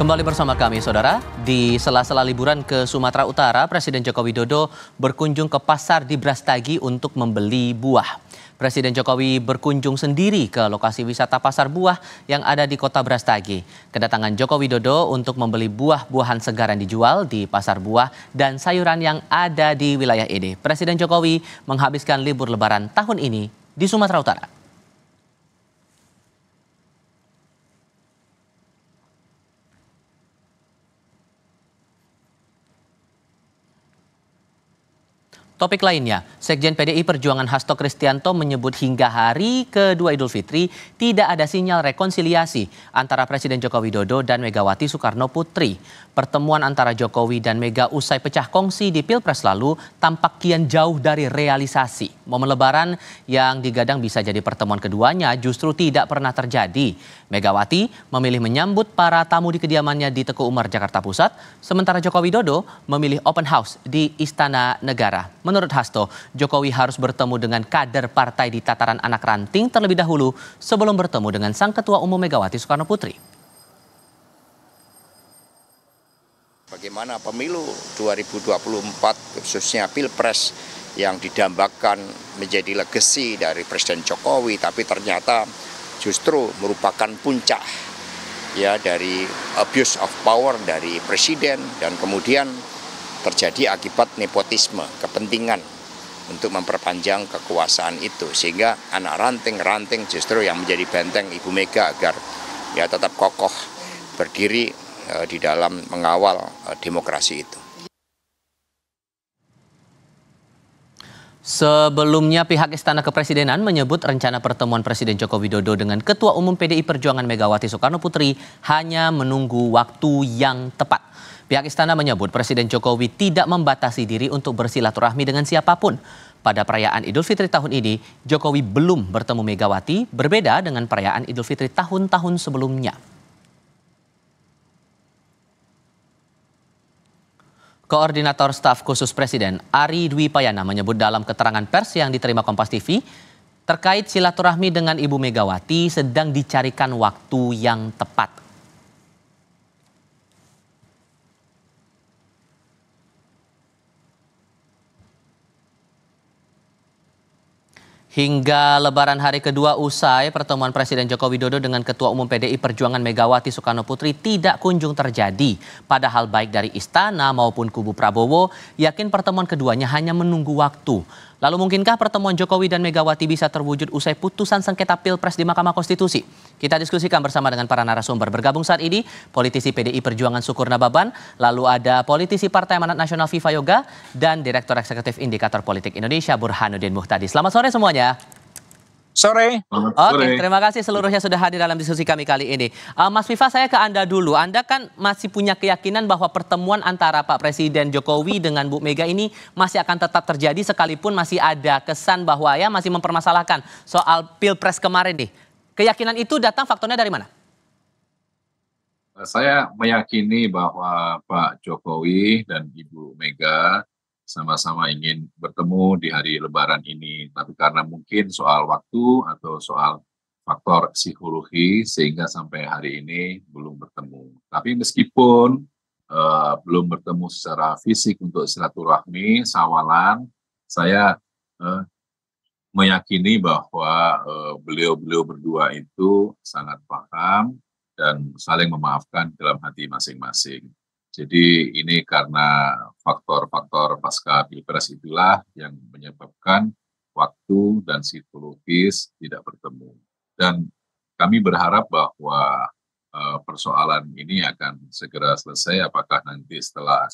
Kembali bersama kami, saudara. Di sela-sela liburan ke Sumatera Utara, Presiden Joko Widodo berkunjung ke pasar di Brastagi untuk membeli buah. Presiden Jokowi berkunjung sendiri ke lokasi wisata pasar buah yang ada di kota Brastagi. Kedatangan Joko Widodo untuk membeli buah-buahan segar yang dijual di pasar buah dan sayuran yang ada di wilayah ini. Presiden Jokowi menghabiskan libur lebaran tahun ini di Sumatera Utara. Topik lainnya, Sekjen PDI Perjuangan Hasto Kristianto menyebut hingga hari kedua Idul Fitri tidak ada sinyal rekonsiliasi antara Presiden Joko Widodo dan Megawati Soekarno Putri. Pertemuan antara Jokowi dan Mega usai pecah kongsi di Pilpres lalu tampak kian jauh dari realisasi. Momen lebaran yang digadang bisa jadi pertemuan keduanya justru tidak pernah terjadi. Megawati memilih menyambut para tamu di kediamannya di Teguh Umar, Jakarta Pusat, sementara Joko Widodo memilih open house di Istana Negara Menurut Hasto, Jokowi harus bertemu dengan kader partai di tataran anak ranting terlebih dahulu sebelum bertemu dengan sang ketua umum Megawati Soekarno Putri. Bagaimana pemilu 2024 khususnya Pilpres yang didambakan menjadi legasi dari Presiden Jokowi tapi ternyata justru merupakan puncak ya dari abuse of power dari presiden dan kemudian terjadi akibat nepotisme, kepentingan untuk memperpanjang kekuasaan itu sehingga anak ranting-ranting justru yang menjadi benteng Ibu Mega agar ya tetap kokoh berdiri e, di dalam mengawal e, demokrasi itu. Sebelumnya pihak Istana Kepresidenan menyebut rencana pertemuan Presiden Joko Widodo dengan Ketua Umum PDI Perjuangan Megawati Soekarno Putri hanya menunggu waktu yang tepat. Pihak istana menyebut Presiden Jokowi tidak membatasi diri untuk bersilaturahmi dengan siapapun. Pada perayaan Idul Fitri tahun ini, Jokowi belum bertemu Megawati, berbeda dengan perayaan Idul Fitri tahun-tahun sebelumnya. Koordinator Staf Khusus Presiden Ari Dwi Payana menyebut dalam keterangan pers yang diterima Kompas TV terkait silaturahmi dengan Ibu Megawati sedang dicarikan waktu yang tepat. Hingga lebaran hari kedua usai, pertemuan Presiden Joko Widodo dengan Ketua Umum PDI Perjuangan Megawati Soekarno Putri tidak kunjung terjadi. Padahal baik dari istana maupun kubu Prabowo yakin pertemuan keduanya hanya menunggu waktu. Lalu mungkinkah pertemuan Jokowi dan Megawati bisa terwujud usai putusan sengketa Pilpres di Mahkamah Konstitusi? Kita diskusikan bersama dengan para narasumber. Bergabung saat ini politisi PDI Perjuangan Sukur Baban, lalu ada politisi Partai Manat Nasional Viva Yoga dan Direktur Eksekutif Indikator Politik Indonesia Burhanuddin Muhtadi. Selamat sore semuanya sore. Oke, okay, terima kasih seluruhnya sudah hadir dalam diskusi kami kali ini. Uh, Mas Viva, saya ke Anda dulu. Anda kan masih punya keyakinan bahwa pertemuan antara Pak Presiden Jokowi dengan Bu Mega ini masih akan tetap terjadi sekalipun masih ada kesan bahwa ya masih mempermasalahkan soal Pilpres kemarin nih. Keyakinan itu datang faktornya dari mana? Saya meyakini bahwa Pak Jokowi dan Ibu Mega sama-sama ingin bertemu di hari Lebaran ini, tapi karena mungkin soal waktu atau soal faktor psikologi sehingga sampai hari ini belum bertemu. Tapi meskipun uh, belum bertemu secara fisik untuk silaturahmi, sawalan, saya uh, meyakini bahwa eh, beliau-beliau uh, beliau -beliau berdua itu sangat paham dan saling memaafkan dalam hati masing-masing. Jadi ini karena faktor-faktor pasca pilpres itulah yang menyebabkan waktu dan psikologis tidak bertemu. Dan kami berharap bahwa eh, persoalan ini akan segera selesai apakah nanti setelah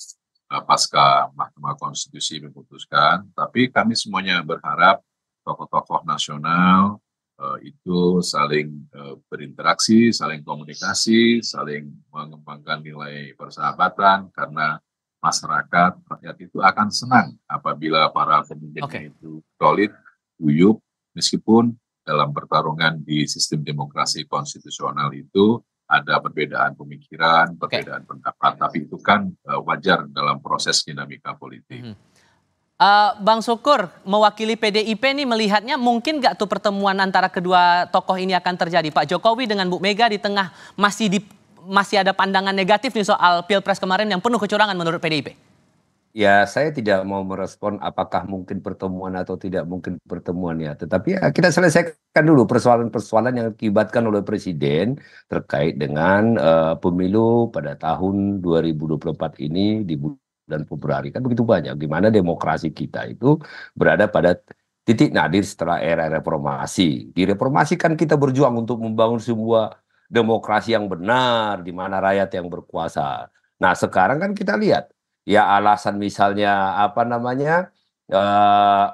eh, pasca Mahkamah Konstitusi memutuskan, tapi kami semuanya berharap tokoh-tokoh nasional Eh, itu saling eh, berinteraksi, saling komunikasi, saling mengembangkan nilai persahabatan karena masyarakat rakyat itu akan senang apabila para pemimpin okay. itu solid, guyup, meskipun dalam pertarungan di sistem demokrasi konstitusional itu ada perbedaan pemikiran, perbedaan okay. pendapat, tapi itu kan eh, wajar dalam proses dinamika politik. Hmm. Uh, Bang Sukur mewakili PDIP ini melihatnya mungkin gak tuh pertemuan antara kedua tokoh ini akan terjadi? Pak Jokowi dengan Bu Mega di tengah masih di, masih ada pandangan negatif nih soal Pilpres kemarin yang penuh kecurangan menurut PDIP. Ya saya tidak mau merespon apakah mungkin pertemuan atau tidak mungkin pertemuan ya. Tetapi ya, kita selesaikan dulu persoalan-persoalan yang diakibatkan oleh Presiden terkait dengan uh, pemilu pada tahun 2024 ini di dan Februari kan begitu banyak di mana demokrasi kita itu berada pada titik nadir setelah era reformasi. Di reformasi kan kita berjuang untuk membangun sebuah demokrasi yang benar di mana rakyat yang berkuasa. Nah, sekarang kan kita lihat ya alasan misalnya apa namanya? Uh,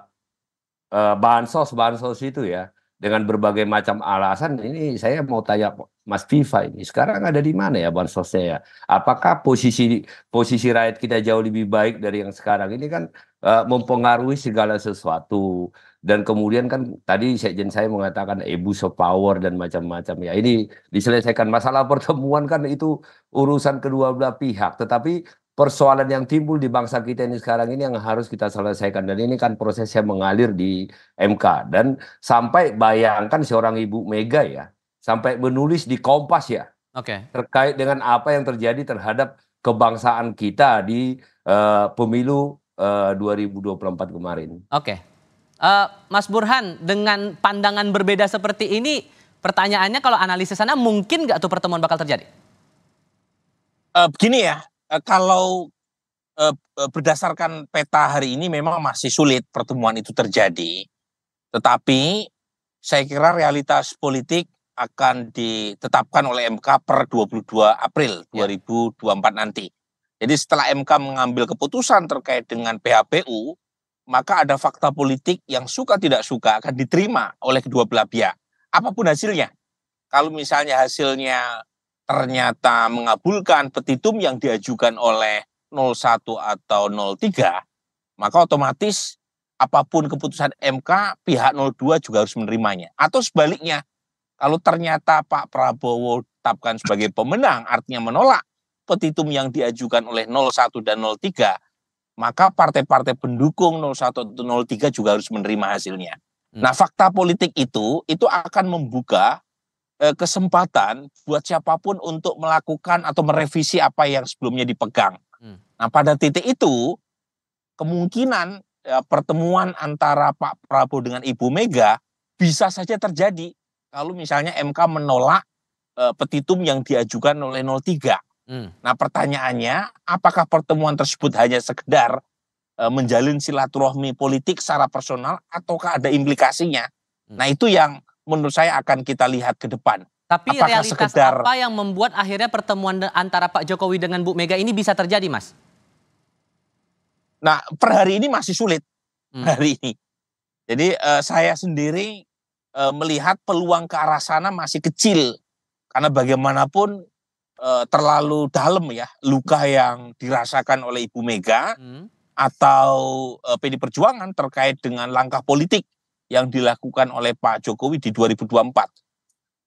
uh, bansos bansos itu ya dengan berbagai macam alasan ini saya mau tanya Mas Viva ini sekarang ada di mana ya bansosnya ya? Apakah posisi posisi rakyat kita jauh lebih baik dari yang sekarang ini kan uh, mempengaruhi segala sesuatu dan kemudian kan tadi sekjen saya mengatakan ibu so power dan macam-macam ya ini diselesaikan masalah pertemuan kan itu urusan kedua belah pihak tetapi persoalan yang timbul di bangsa kita ini sekarang ini yang harus kita selesaikan dan ini kan prosesnya mengalir di MK dan sampai bayangkan seorang ibu Mega ya sampai menulis di Kompas ya. Oke. Okay. Terkait dengan apa yang terjadi terhadap kebangsaan kita di uh, pemilu eh, uh, 2024 kemarin. Oke. Okay. Uh, eh, Mas Burhan, dengan pandangan berbeda seperti ini, pertanyaannya kalau analisis sana mungkin nggak tuh pertemuan bakal terjadi? Uh, begini ya, uh, kalau uh, berdasarkan peta hari ini memang masih sulit pertemuan itu terjadi. Tetapi saya kira realitas politik akan ditetapkan oleh MK per 22 April 2024 ya. nanti. Jadi setelah MK mengambil keputusan terkait dengan PHPU, maka ada fakta politik yang suka tidak suka akan diterima oleh kedua belah pihak. Apapun hasilnya. Kalau misalnya hasilnya ternyata mengabulkan petitum yang diajukan oleh 01 atau 03, maka otomatis apapun keputusan MK pihak 02 juga harus menerimanya. Atau sebaliknya, kalau ternyata Pak Prabowo tetapkan sebagai pemenang, artinya menolak petitum yang diajukan oleh 01 dan 03, maka partai-partai pendukung 01 dan 03 juga harus menerima hasilnya. Hmm. Nah, fakta politik itu itu akan membuka eh, kesempatan buat siapapun untuk melakukan atau merevisi apa yang sebelumnya dipegang. Hmm. Nah, pada titik itu kemungkinan eh, pertemuan antara Pak Prabowo dengan Ibu Mega bisa saja terjadi kalau misalnya MK menolak e, petitum yang diajukan oleh 03. Hmm. Nah pertanyaannya, apakah pertemuan tersebut hanya sekedar e, menjalin silaturahmi politik secara personal ataukah ada implikasinya? Hmm. Nah itu yang menurut saya akan kita lihat ke depan. Tapi apakah realitas sekedar, apa yang membuat akhirnya pertemuan antara Pak Jokowi dengan Bu Mega ini bisa terjadi, Mas? Nah per hari ini masih sulit hmm. hari ini. Jadi uh, saya sendiri e, melihat peluang ke arah sana masih kecil karena bagaimanapun e, terlalu dalam ya luka yang dirasakan oleh Ibu Mega hmm. atau e, PD Perjuangan terkait dengan langkah politik yang dilakukan oleh Pak Jokowi di 2024.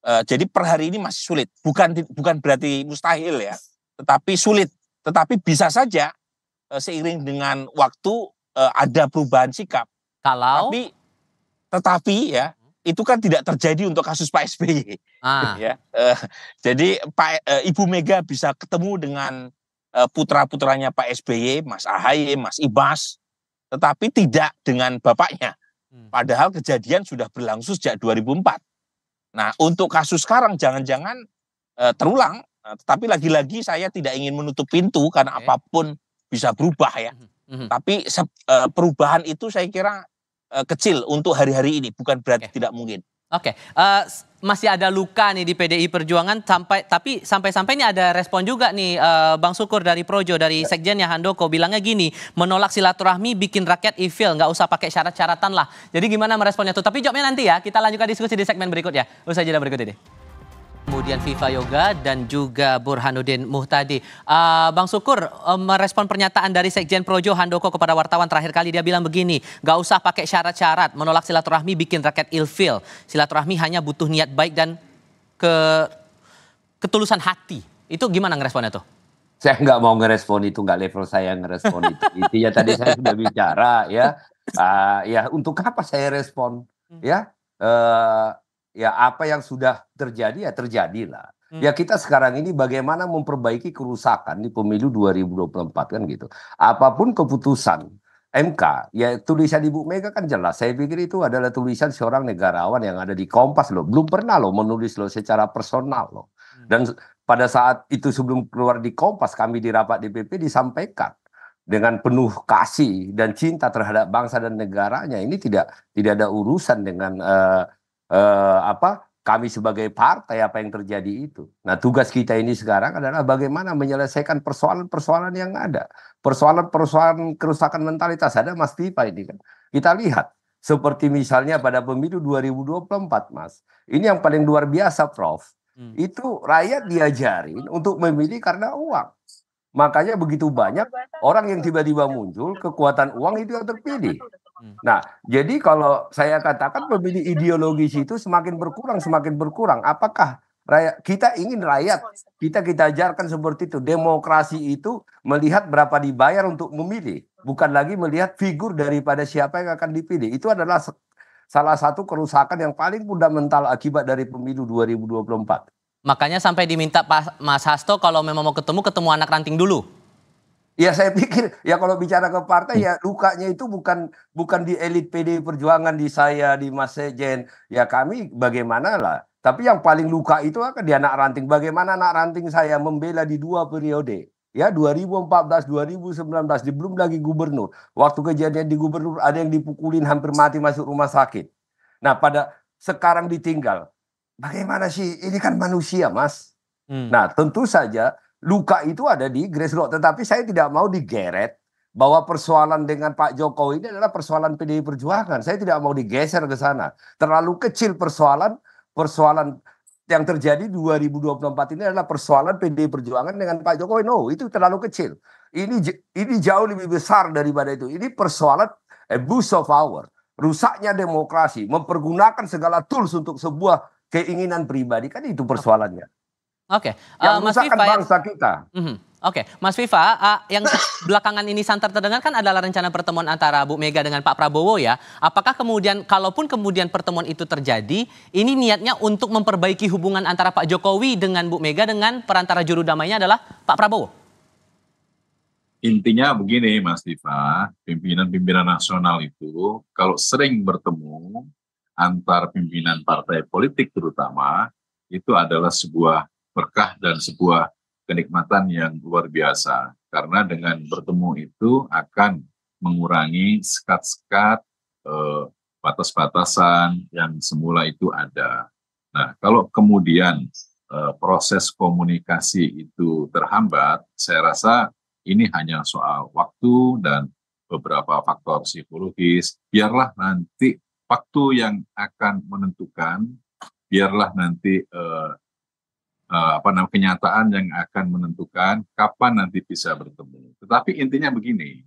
E, jadi per hari ini masih sulit, bukan bukan berarti mustahil ya, tetapi sulit, tetapi bisa saja e, seiring dengan waktu e, ada perubahan sikap. Kalau tapi tetapi ya itu kan tidak terjadi untuk kasus Pak SBY. Ah. ya. Uh, jadi Pak uh, Ibu Mega bisa ketemu dengan uh, putra-putranya Pak SBY, Mas Ahy, Mas Ibas, tetapi tidak dengan bapaknya. Hmm. Padahal kejadian sudah berlangsung sejak 2004. Nah, untuk kasus sekarang jangan-jangan uh, terulang, uh, tetapi lagi-lagi saya tidak ingin menutup pintu karena okay. apapun bisa berubah ya. Mm-hmm. Tapi uh, perubahan itu saya kira Eh, kecil untuk hari-hari ini, bukan berarti okay. tidak mungkin. Oke, okay. uh, eh, masih ada luka nih di PDI Perjuangan sampai tapi sampai-sampai ini ada respon juga nih uh, Bang Sukur dari Projo dari ya. Sekjennya Handoko bilangnya gini, menolak silaturahmi bikin rakyat evil, nggak usah pakai syarat-syaratan lah. Jadi gimana meresponnya tuh? Tapi jawabnya nanti ya, kita lanjutkan diskusi di segmen berikutnya. Usai jeda berikut ini kemudian Fifa Yoga dan juga Burhanuddin Muhtadi. Uh, Bang Sukur uh, merespon pernyataan dari Sekjen Projo Handoko kepada wartawan terakhir kali dia bilang begini, gak usah pakai syarat-syarat, menolak silaturahmi bikin rakyat ilfil. Silaturahmi hanya butuh niat baik dan ke ketulusan hati. Itu gimana ngeresponnya tuh? Saya nggak mau ngerespon itu, nggak level saya ngerespon itu. Intinya tadi saya sudah bicara ya, uh, ya untuk apa saya respon hmm. ya? Uh, ya apa yang sudah terjadi ya terjadilah. Hmm. Ya kita sekarang ini bagaimana memperbaiki kerusakan di pemilu 2024 kan gitu. Apapun keputusan MK, ya tulisan Ibu Mega kan jelas. Saya pikir itu adalah tulisan seorang negarawan yang ada di Kompas loh. Belum pernah loh menulis loh secara personal loh. Hmm. Dan pada saat itu sebelum keluar di Kompas kami di rapat DPP disampaikan dengan penuh kasih dan cinta terhadap bangsa dan negaranya ini tidak tidak ada urusan dengan uh, eh, apa kami sebagai partai apa yang terjadi itu. Nah, tugas kita ini sekarang adalah bagaimana menyelesaikan persoalan-persoalan yang ada. Persoalan-persoalan kerusakan mentalitas ada Mas Pipa ini kan. Kita lihat seperti misalnya pada pemilu 2024, Mas. Ini yang paling luar biasa, Prof. Hmm. Itu rakyat diajarin untuk memilih karena uang. Makanya begitu banyak orang yang tiba-tiba muncul kekuatan uang itu yang terpilih. Hmm. Nah, jadi kalau saya katakan pemilih ideologis itu semakin berkurang, semakin berkurang. Apakah rakyat, kita ingin rakyat kita kita ajarkan seperti itu? Demokrasi itu melihat berapa dibayar untuk memilih, bukan lagi melihat figur daripada siapa yang akan dipilih. Itu adalah salah satu kerusakan yang paling fundamental akibat dari pemilu 2024. Makanya sampai diminta Mas Hasto kalau memang mau ketemu, ketemu anak ranting dulu. Ya saya pikir ya kalau bicara ke partai ya lukanya itu bukan bukan di elit PD Perjuangan di saya di Mas Sejen ya kami bagaimana lah tapi yang paling luka itu akan di anak ranting bagaimana anak ranting saya membela di dua periode ya 2014 2019 di belum lagi gubernur waktu kejadian di gubernur ada yang dipukulin hampir mati masuk rumah sakit nah pada sekarang ditinggal bagaimana sih ini kan manusia Mas hmm. nah tentu saja luka itu ada di grassroots. Tetapi saya tidak mau digeret bahwa persoalan dengan Pak Jokowi ini adalah persoalan PDI Perjuangan. Saya tidak mau digeser ke sana. Terlalu kecil persoalan persoalan yang terjadi 2024 ini adalah persoalan PDI Perjuangan dengan Pak Jokowi. No, itu terlalu kecil. Ini ini jauh lebih besar daripada itu. Ini persoalan abuse of power, rusaknya demokrasi, mempergunakan segala tools untuk sebuah keinginan pribadi kan itu persoalannya. Oke, eh, mhm. okay. uh, Mas Viva bangsa eh, yang... kita. Mm -hmm. Oke, okay. Mas Viva, uh, yang belakangan ini santer terdengar kan adalah rencana pertemuan antara Bu Mega dengan Pak Prabowo ya. Apakah kemudian, kalaupun kemudian pertemuan itu terjadi, ini niatnya untuk memperbaiki hubungan antara Pak Jokowi dengan Bu Mega dengan perantara juru damainya adalah Pak Prabowo? Intinya begini Mas Viva, pimpinan-pimpinan nasional itu kalau sering bertemu antar pimpinan partai politik terutama, itu adalah sebuah berkah dan sebuah kenikmatan yang luar biasa. Karena dengan bertemu itu akan mengurangi sekat-sekat, eh, batas-batasan yang semula itu ada. Nah, kalau kemudian eh, proses komunikasi itu terhambat, saya rasa ini hanya soal waktu dan beberapa faktor psikologis. Biarlah nanti waktu yang akan menentukan, biarlah nanti eh, uh, apa namanya kenyataan yang akan menentukan kapan nanti bisa bertemu. Tetapi intinya begini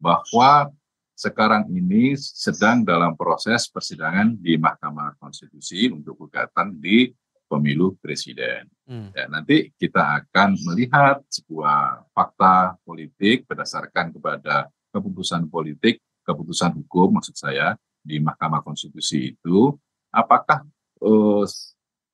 bahwa sekarang ini sedang dalam proses persidangan di Mahkamah Konstitusi untuk gugatan di pemilu presiden. Hmm. Ya, nanti kita akan melihat sebuah fakta politik berdasarkan kepada keputusan politik, keputusan hukum maksud saya di Mahkamah Konstitusi itu apakah eh,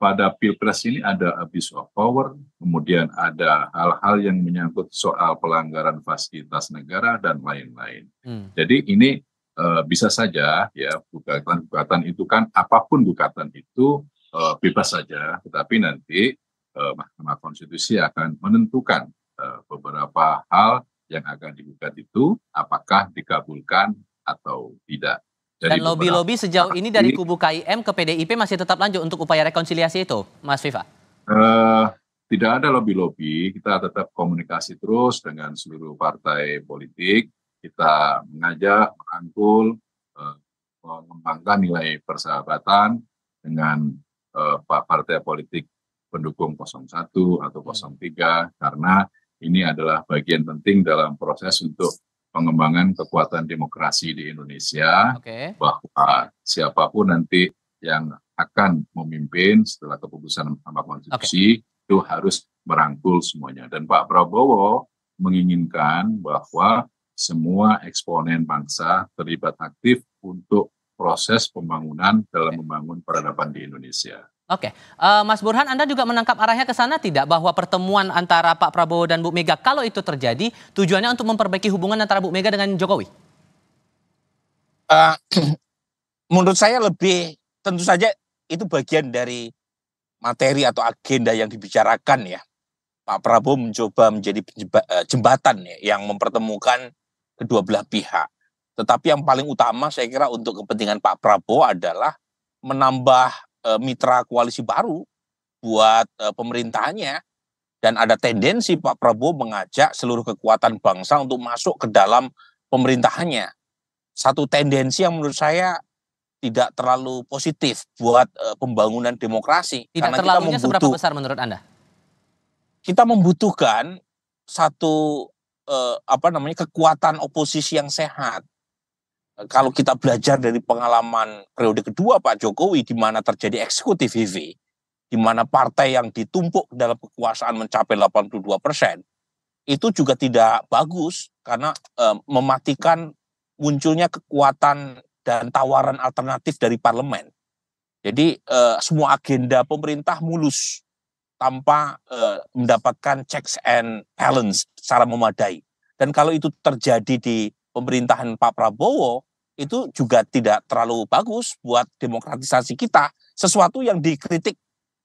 pada pilpres ini ada abuse of power, kemudian ada hal-hal yang menyangkut soal pelanggaran fasilitas negara dan lain-lain. Hmm. Jadi ini e, bisa saja ya gugatan-gugatan itu kan apapun gugatan itu e, bebas saja, tetapi nanti e, Mahkamah Konstitusi akan menentukan e, beberapa hal yang akan digugat itu apakah dikabulkan atau tidak. Dan lobby-lobby sejauh ini dari kubu KIM ke PDIP masih tetap lanjut untuk upaya rekonsiliasi itu, Mas Viva? Uh, tidak ada lobby-lobby, kita tetap komunikasi terus dengan seluruh partai politik, kita mengajak, merangkul, uh, mengembangkan nilai persahabatan dengan uh, partai politik pendukung 01 atau 03, karena ini adalah bagian penting dalam proses untuk pengembangan kekuatan demokrasi di Indonesia okay. bahwa siapapun nanti yang akan memimpin setelah keputusan Mahkamah Konstitusi okay. itu harus merangkul semuanya dan Pak Prabowo menginginkan bahwa semua eksponen bangsa terlibat aktif untuk proses pembangunan dalam membangun peradaban di Indonesia. Oke, okay. uh, eh, Mas Burhan, Anda juga menangkap arahnya ke sana tidak bahwa pertemuan antara Pak Prabowo dan Bu Mega kalau itu terjadi tujuannya untuk memperbaiki hubungan antara Bu Mega dengan Jokowi? Uh, menurut saya lebih tentu saja itu bagian dari materi atau agenda yang dibicarakan ya. Pak Prabowo mencoba menjadi eh, jembatan ya, yang mempertemukan kedua belah pihak. Tetapi yang paling utama saya kira untuk kepentingan Pak Prabowo adalah menambah Eh, mitra koalisi baru buat e, pemerintahnya dan ada tendensi Pak Prabowo mengajak seluruh kekuatan bangsa untuk masuk ke dalam pemerintahannya. Satu tendensi yang menurut saya tidak terlalu positif buat eh, pembangunan demokrasi. Tidak Karena terlalunya kita seberapa besar menurut Anda? Kita membutuhkan satu apa namanya kekuatan oposisi yang sehat kalau kita belajar dari pengalaman periode kedua Pak Jokowi di mana terjadi eksekutif HIV, di mana partai yang ditumpuk dalam kekuasaan mencapai 82 persen, itu juga tidak bagus karena e, mematikan munculnya kekuatan dan tawaran alternatif dari parlemen. Jadi e, semua agenda pemerintah mulus tanpa e, mendapatkan checks and balance secara memadai. Dan kalau itu terjadi di pemerintahan Pak Prabowo, itu juga tidak terlalu bagus buat demokratisasi kita. Sesuatu yang dikritik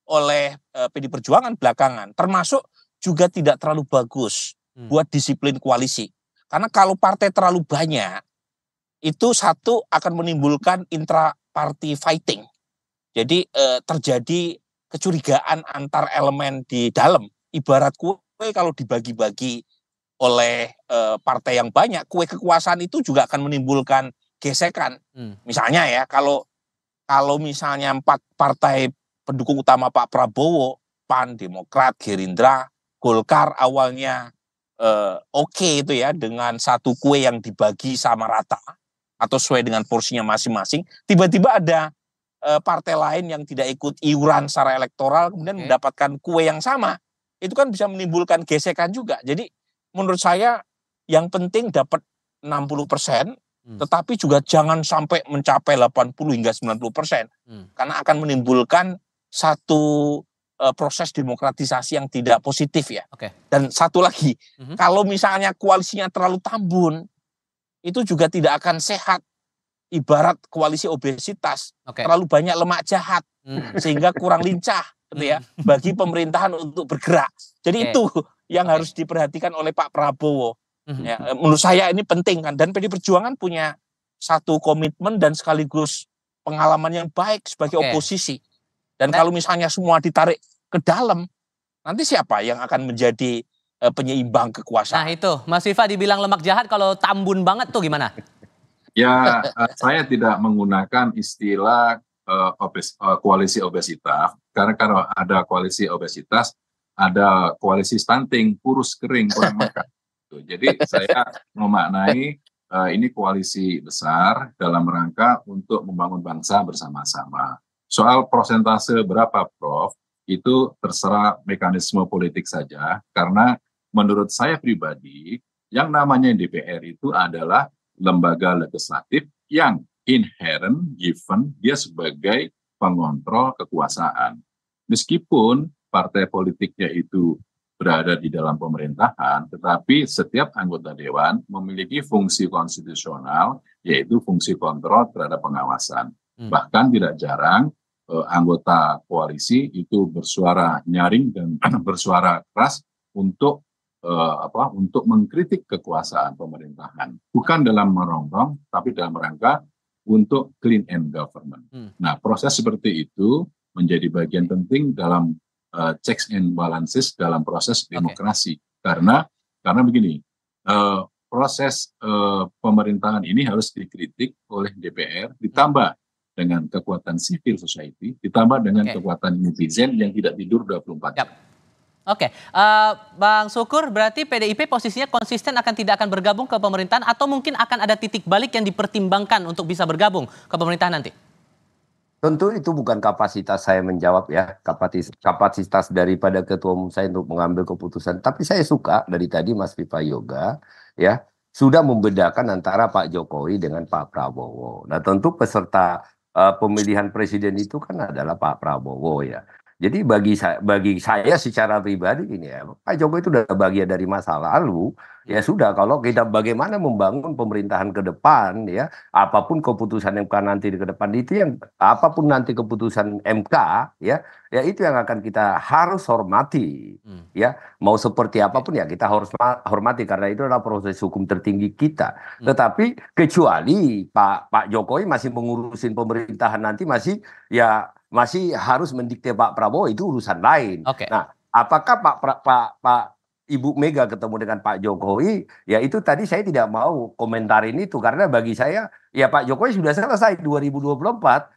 oleh e, eh, PD Perjuangan belakangan, termasuk juga tidak terlalu bagus hmm. buat disiplin koalisi. Karena kalau partai terlalu banyak, itu satu akan menimbulkan intra party fighting. Jadi e, terjadi kecurigaan antar elemen di dalam. Ibarat kue kalau dibagi-bagi oleh e, partai yang banyak, kue kekuasaan itu juga akan menimbulkan gesekan. Hmm. Misalnya ya kalau kalau misalnya empat partai pendukung utama Pak Prabowo, PAN, Demokrat, Gerindra, Golkar awalnya eh, oke okay itu ya dengan satu kue yang dibagi sama rata atau sesuai dengan porsinya masing-masing, tiba-tiba ada eh, partai lain yang tidak ikut iuran secara elektoral kemudian okay. mendapatkan kue yang sama. Itu kan bisa menimbulkan gesekan juga. Jadi menurut saya yang penting dapat 60% Hmm. Tetapi juga jangan sampai mencapai 80 hingga 90 persen, hmm. karena akan menimbulkan satu uh, proses demokratisasi yang tidak positif ya. Okay. Dan satu lagi, hmm. kalau misalnya koalisinya terlalu tambun, itu juga tidak akan sehat. Ibarat koalisi obesitas, okay. terlalu banyak lemak jahat, hmm. sehingga kurang lincah gitu ya hmm. bagi pemerintahan untuk bergerak. Jadi okay. itu yang okay. harus diperhatikan oleh Pak Prabowo. Mhm. Ya, eh, menurut saya ini penting kan dan PD Perjuangan punya satu komitmen dan sekaligus pengalaman yang baik sebagai okay. oposisi. Dan nah. kalau misalnya semua ditarik ke dalam, nanti siapa yang akan menjadi eh, penyeimbang kekuasaan? Nah itu, Mas Viva dibilang lemak jahat kalau tambun banget tuh gimana? ya, eh, saya tidak menggunakan istilah uh, obes, uh, koalisi obesitas karena kalau ada koalisi obesitas, ada koalisi stunting, kurus kering, kurang makan. gitu. Jadi saya memaknai uh, ini koalisi besar dalam rangka untuk membangun bangsa bersama-sama. Soal prosentase berapa, Prof? Itu terserah mekanisme politik saja, karena menurut saya pribadi, yang namanya DPR itu adalah lembaga legislatif yang inherent, given, dia sebagai pengontrol kekuasaan. Meskipun partai politiknya itu berada di dalam pemerintahan, tetapi setiap anggota dewan memiliki fungsi konstitusional, yaitu fungsi kontrol terhadap pengawasan. Hmm. Bahkan tidak jarang eh, anggota koalisi itu bersuara nyaring dan bersuara keras untuk eh, apa? Untuk mengkritik kekuasaan pemerintahan, bukan dalam merongrong, tapi dalam rangka untuk clean and government. Hmm. Nah, proses seperti itu menjadi bagian penting dalam uh, checks and balances dalam proses demokrasi okay. karena karena begini uh, proses uh, pemerintahan ini harus dikritik oleh DPR ditambah dengan kekuatan civil society ditambah dengan okay. kekuatan netizen yang tidak tidur 24 jam. Yep. Oke, okay. uh, Bang Sukur berarti PDIP posisinya konsisten akan tidak akan bergabung ke pemerintahan atau mungkin akan ada titik balik yang dipertimbangkan untuk bisa bergabung ke pemerintahan nanti? Tentu itu bukan kapasitas saya menjawab ya, kapasitas, kapasitas daripada ketua umum saya untuk mengambil keputusan. Tapi saya suka dari tadi Mas Pipa Yoga ya sudah membedakan antara Pak Jokowi dengan Pak Prabowo. Nah tentu peserta uh, pemilihan presiden itu kan adalah Pak Prabowo ya. Jadi bagi saya, bagi saya secara pribadi ini ya, Pak Jokowi itu sudah bagian dari masa lalu. Ya sudah, kalau kita bagaimana membangun pemerintahan ke depan, ya apapun keputusan MK nanti ke depan itu yang apapun nanti keputusan MK, ya ya itu yang akan kita harus hormati. Hmm. Ya mau seperti apapun ya kita harus hormati karena itu adalah proses hukum tertinggi kita. Hmm. Tetapi kecuali Pak Pak Jokowi masih mengurusin pemerintahan nanti masih ya masih harus mendikte Pak Prabowo itu urusan lain. Okay. Nah, apakah Pak pra, Pak Pak Ibu Mega ketemu dengan Pak Jokowi, ya itu tadi saya tidak mau komentar ini tuh karena bagi saya ya Pak Jokowi sudah selesai 2024.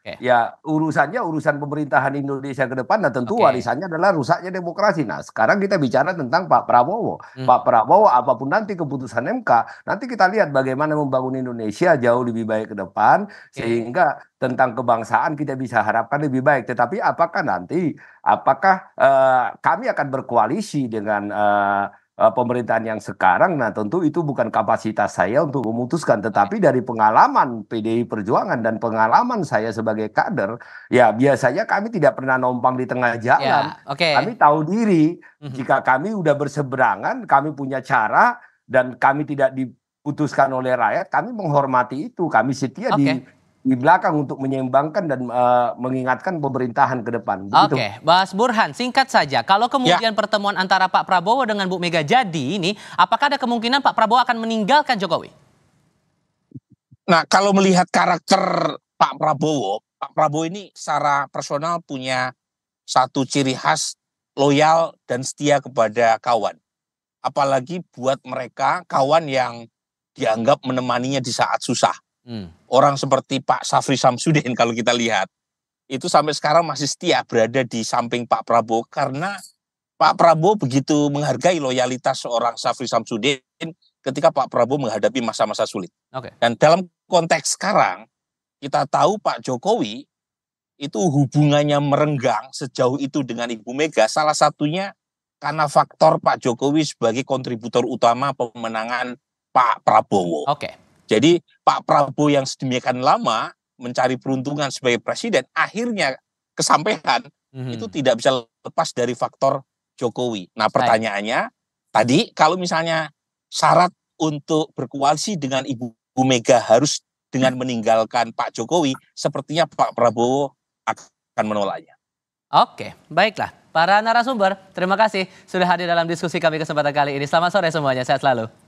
Okay. Ya urusannya urusan pemerintahan Indonesia ke depan. Nah tentu okay. warisannya adalah rusaknya demokrasi. Nah sekarang kita bicara tentang Pak Prabowo. Hmm. Pak Prabowo apapun nanti keputusan MK, nanti kita lihat bagaimana membangun Indonesia jauh lebih baik ke depan okay. sehingga tentang kebangsaan kita bisa harapkan lebih baik. Tetapi apakah nanti apakah uh, kami akan berkoalisi dengan uh, Eh, pemerintahan yang sekarang, nah tentu itu bukan kapasitas saya untuk memutuskan, tetapi iya. dari pengalaman PDI Perjuangan dan pengalaman saya sebagai kader, ya biasanya kami tidak pernah numpang di tengah iya, jalan. yeah, okay. Kami tahu diri mhm. jika kami sudah berseberangan, kami punya cara dan kami tidak diputuskan oleh rakyat, kami menghormati itu, kami setia okay. di di belakang untuk menyeimbangkan dan uh, mengingatkan pemerintahan ke depan. Oke, okay. Mas Burhan, singkat saja. Kalau ya. kemudian ya. pertemuan antara Pak Prabowo dengan Bu Mega jadi ini, apakah ada kemungkinan Pak Prabowo akan meninggalkan Jokowi? Nah, kalau melihat karakter Pak Prabowo, Pak Prabowo ini secara personal punya satu ciri khas loyal dan setia kepada kawan. Apalagi buat mereka kawan yang dianggap menemaninya di saat susah Hmm. Orang seperti Pak Safri Samsudin kalau kita lihat itu sampai sekarang masih setia berada di samping Pak Prabowo karena Pak Prabowo begitu menghargai loyalitas seorang Safri Samsudin ketika Pak Prabowo menghadapi masa-masa sulit. Okay. Dan dalam konteks sekarang kita tahu Pak Jokowi itu hubungannya merenggang sejauh itu dengan Ibu Mega salah satunya karena faktor Pak Jokowi sebagai kontributor utama pemenangan Pak Prabowo. Oke. Okay. Jadi Pak Prabowo yang sedemikian lama mencari peruntungan sebagai presiden akhirnya kesampaian hmm itu tidak bisa lepas dari faktor Jokowi. Nah pertanyaannya Hai. tadi kalau misalnya syarat untuk berkoalisi dengan Ibu Mega harus dengan meninggalkan Pak Jokowi, sepertinya Pak Prabowo akan menolaknya. Oke, baiklah. Para narasumber, terima kasih sudah hadir dalam diskusi kami kesempatan kali ini. Selamat sore semuanya, sehat selalu.